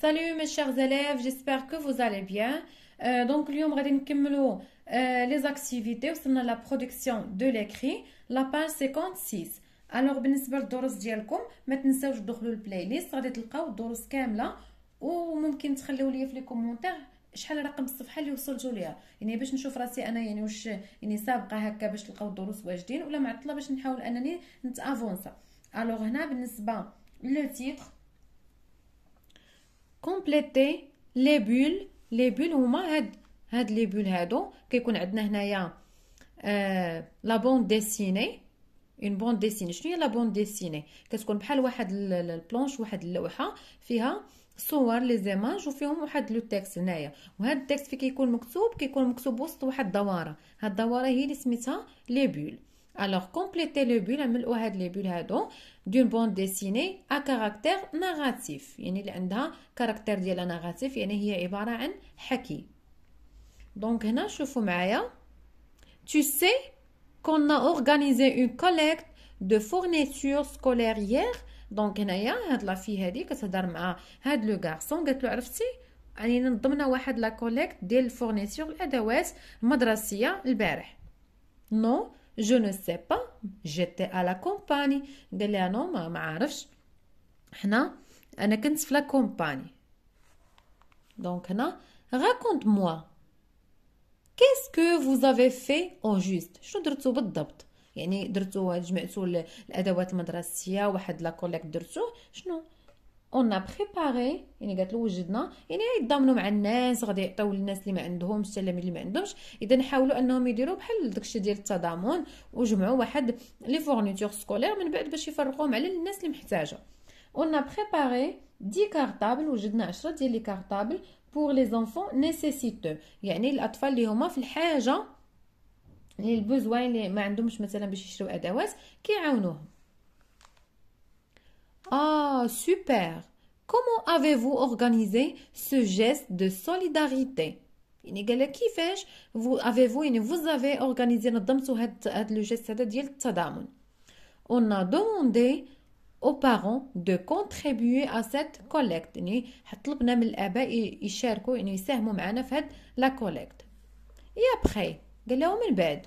Salut mes chers élèves, j'espère que vous allez bien. Euh, donc اليوم غادي نكملوا les activités sur la production de l'écrit la page 56 Alors, الوغ بالنسبه للدروس ديالكم ما تنساوش تدخلوا البلاي ليست غادي تلقاو الدروس كامله وممكن تخليو لي في les commentaires. شحال رقم الصفحه اللي وصلتوا ليها يعني باش نشوف راسي انا يعني واش يعني سابقه هكا باش تلقاو الدروس واجدين ولا معطله باش نحاول انني نتافونسا الوغ هنا بالنسبه لو تيتر كومبليتي لي بول لي بول هما هاد هاد لي بول هادو كيكون عندنا هنايا لا بون ديسيني اون بون ديسيني شنو هي لا بون ديسيني كتكون بحال واحد البلونش واحد اللوحه فيها صور لي زيماج وفيهم واحد لو تيكست هنايا وهاد التيكست فين كيكون مكتوب كيكون مكتوب وسط واحد الدواره هاد الدواره هي اللي سميتها لي بول Alors, complétez le bulle, bulle bulles d'une bande dessinée à caractère narratif. يعني اللي عندها caractère la narratif يعني هي عبارة عن حكي. Donc هنا شوفوا معايا. Tu sais qu'on a organisé une collecte de fournitures scolaires hier. Donc هنايا هاد لا في هادي كتهضر مع هاد لو garçon قالت له عرفتي يعني نظمنا واحد لا كوليكت ديال الفورنيتور الادوات المدرسيه البارح نو no. جو نو سي با جيتي لا كومباني قال لها نو ما عارفش هنا انا كنت في لا كومباني دونك هنا راكونت موا كيس كو فو زافي في اون جوست شنو درتو بالضبط يعني درتو جمعتو الادوات المدرسيه واحد لا كوليك درتو شنو اون بريباري يعني قالت له وجدنا يعني يتضامنوا مع الناس غادي يعطيو للناس اللي ما عندهمش التلاميذ اللي ما عندهمش اذا حاولوا انهم يديروا بحال داكشي ديال التضامن وجمعوا واحد لي فورنيتور سكولير من بعد باش يفرقوهم على الناس اللي محتاجه اون بريباري دي كارطابل وجدنا 10 ديال لي كارطابل بور لي زونفون نيسيسيتو يعني الاطفال اللي هما في الحاجه للبوزوان اللي ما عندهمش مثلا باش يشريو ادوات كيعاونوهم Ah, super. Comment avez-vous organisé ce geste de solidarité يعني قال كيفاش vous avez-vous vous avez organisé نظمتوا هاد هاد le geste هذا ديال التضامن on a demandé aux parents de contribuer à cette collecte يعني طلبنا من الاباء يشاركوا يعني يساهموا معنا في هاد لا collecte et après قال لهم من بعد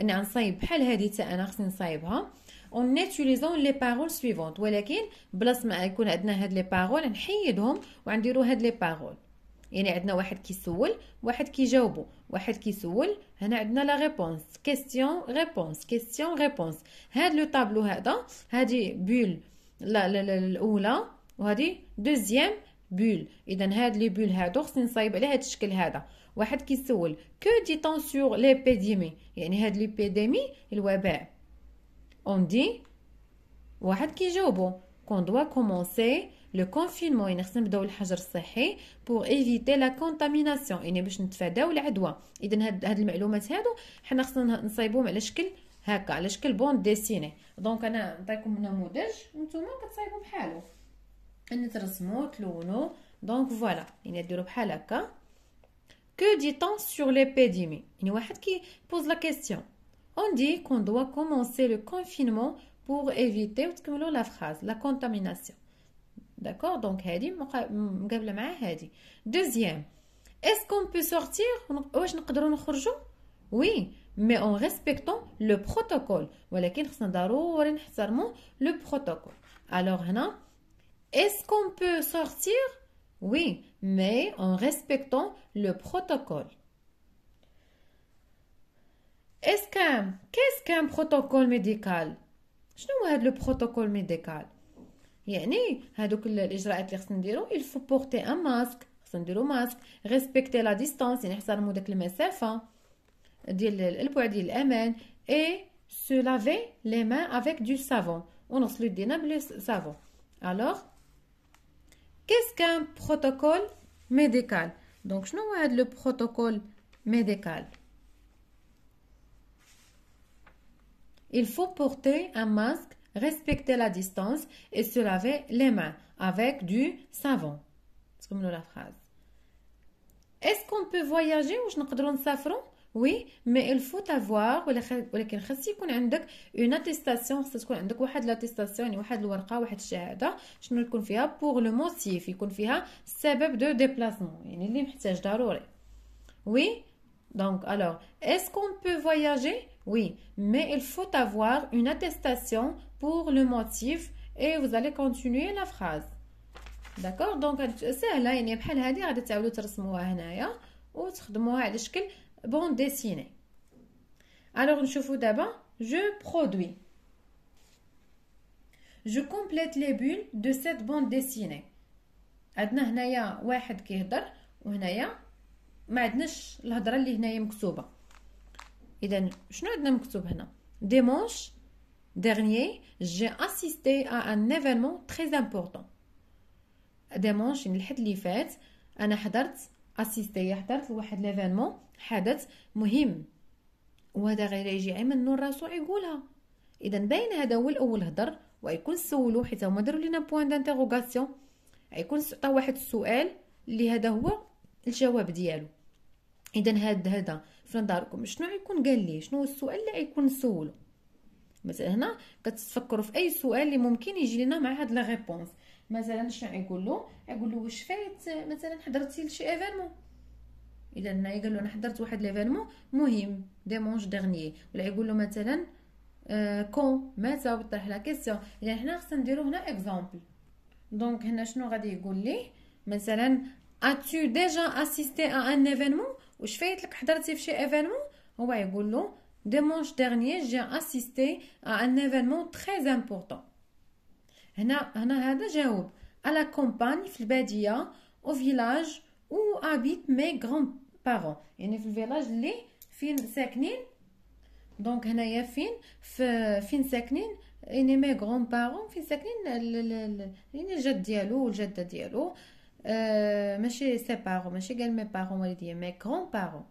انا نصايب بحال هذه حتى انا خصني نصايبها اون لي بارول سويفونت ولكن بلاص ما يكون عندنا هاد لي بارول نحيدهم ونديرو هاد لي بارول يعني عندنا واحد كيسول واحد كيجاوبو واحد كيسول هنا عندنا لا ريبونس كيسيون ريبونس كيسيون ريبونس هاد لو طابلو هذا هادي بول لا لا الاولى وهادي دوزيام بول اذا هاد لي بول هادو خصني نصايب على هاد الشكل هذا واحد كيسول كو دي طون سور ليبيديمي يعني هاد ليبيديمي الوباء اون دي واحد كيجاوبو كون دوا كومونسي لو كونفينمون يعني خصنا نبداو الحجر الصحي بور ايفيتي لا كونتاميناسيون يعني باش نتفاداو العدوى اذا هاد, هاد المعلومات هادو حنا خصنا نصايبوهم على شكل هكا على شكل بون ديسيني دونك انا نعطيكم نموذج نتوما كتصايبوا بحالو donc voilà. Il n'est donc pas le cas. Que dit-on sur l'épidémie Il y a quelqu'un qui pose la question. On dit qu'on doit commencer le confinement pour éviter la phrase, la contamination. D'accord Donc, Deuxième, est-ce qu'on peut sortir Oui, mais en respectant le protocole. Le protocole. Alors, est-ce qu'on peut sortir Oui, mais en respectant le protocole. Est-ce qu'un qu'est-ce qu'un protocole médical pas à le protocole médical il faut porter un masque respecter la distance يعني نحترمو داك المسافه ديال et se laver les mains avec du savon alors Qu'est-ce qu'un protocole médical Donc, je nous le protocole médical. Il faut porter un masque, respecter la distance et se laver les mains avec du savon. C'est comme la phrase. Est-ce qu'on peut voyager ou je ne peux pas oui, mais il faut avoir, une attestation, pour le motif, il faut de déplacement, oui. Donc, alors, est-ce qu'on peut voyager Oui, mais il faut avoir une attestation pour le motif, et vous allez continuer la phrase. D'accord Donc, c'est là, y a une bande dessinée. Alors, je vous d'abord, je produis. Je complète les bulles de cette bande dessinée. عندنا هنايا واحد كيهضر وهنايا ما عندناش الهضره اللي هنايا مكتوبه اذا شنو عندنا مكتوب هنا ديمونش dernier j'ai assisté à un événement très important dimanche الحد اللي فات انا حضرت اسيستي حضرت لواحد ليفينمون حدث مهم وهذا غير يجي نور راسو يقولها اذا باين هذا هو الاول هضر ويكون سولو حيت هما داروا لينا بوين دانتيغوغاسيون يكون عطا واحد السؤال اللي هذا هو الجواب ديالو اذا هاد هذا في نظركم شنو يكون قال لي شنو هو السؤال اللي يكون سولو مثلا هنا كتفكروا في اي سؤال اللي ممكن يجي لنا مع هاد لا ريبونس مثلا شنو يقول له يقول له واش فايت مثلا حضرتي لشي ايفينمون الا هنا قال له انا حضرت واحد ليفينمون مهم ديمونج ديرني ولا يقول له مثلا كون آه، متى وطرح لا كيسيون يعني حنا خصنا نديرو هنا اكزامبل دونك هنا شنو غادي يقول لي مثلا اتو ديجا اسيستي ا ان ايفينمون واش فايت لك حضرتي فشي ايفينمون هو يقول له ديمونج ديرني جي اسيستي ا ان ايفينمون تري امبورطون هنا هنا هذا جاوب على كومباني في الباديه او فيلاج او ابيت مي غران بارون يعني في الفيلاج اللي فين ساكنين دونك هنايا فين فين ساكنين يعني مي غران بارون فين ساكنين يعني الجد ديالو والجده ديالو آه، ماشي سي بارون ماشي قال مي بارون والديا مي غران بارون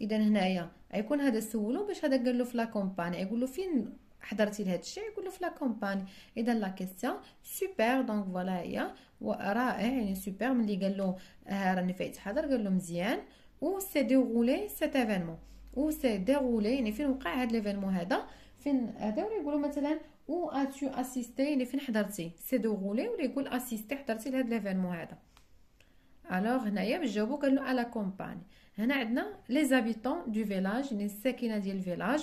اذا هنايا غيكون هذا سولو باش هذا قال له في لا كومباني يقول له فين حضرتي لهذا الشيء يقول له في لا كومباني اذا لا كيسيون سوبر دونك فوالا هي رائع يعني سوبر ملي قال له ها آه، راني فايت حاضر قال له مزيان و سي ديغولي سيت ايفينمون و سي ديغولي يعني فين وقع هذا ليفينمون هذا فين هذا ولا يقولوا مثلا و اتو اسيستي يعني فين حضرتي سي ديغولي ولا يقول اسيستي حضرتي لهذا ليفينمون هذا الوغ هنايا باش جاوبو قال له على كومباني هنا عندنا لي زابيتون دو فيلاج يعني الساكنه ديال الفيلاج